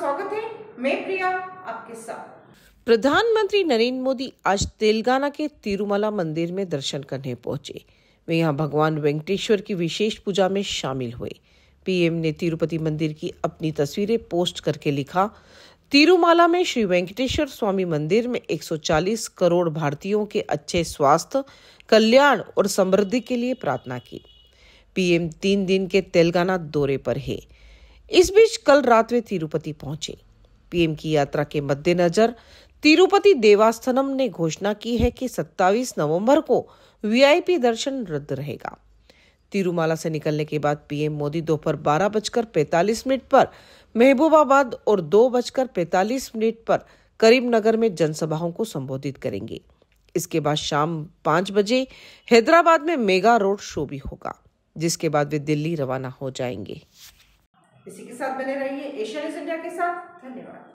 स्वागत है मैं प्रिया आपके साथ प्रधानमंत्री नरेंद्र मोदी आज तेलंगाना के तिरुमला मंदिर में दर्शन करने पहुंचे वे यहां भगवान वेंकटेश्वर की विशेष पूजा में शामिल हुए पीएम ने तिरुपति मंदिर की अपनी तस्वीरें पोस्ट करके लिखा तिरुमाला में श्री वेंकटेश्वर स्वामी मंदिर में 140 करोड़ भारतीयों के अच्छे स्वास्थ्य कल्याण और समृद्धि के लिए प्रार्थना की पीएम तीन दिन के तेलंगाना दौरे पर है इस बीच कल रात वे तिरुपति पहुंचे पीएम की यात्रा के मद्देनजर तिरुपति देवास्थनम ने घोषणा की है कि 27 नवंबर को वीआईपी दर्शन रद्द रहेगा तिरुमाला से निकलने के बाद पीएम मोदी दोपहर बारह बजकर पैतालीस मिनट पर महबूबाबाद और दो बजकर पैतालीस मिनट पर करीमनगर में जनसभाओं को संबोधित करेंगे इसके बाद शाम पांच बजे हैदराबाद में मेगा रोड शो भी होगा जिसके बाद वे दिल्ली रवाना हो जाएंगे इसी के साथ बने रहिए एशियन इंडिया के साथ धन्यवाद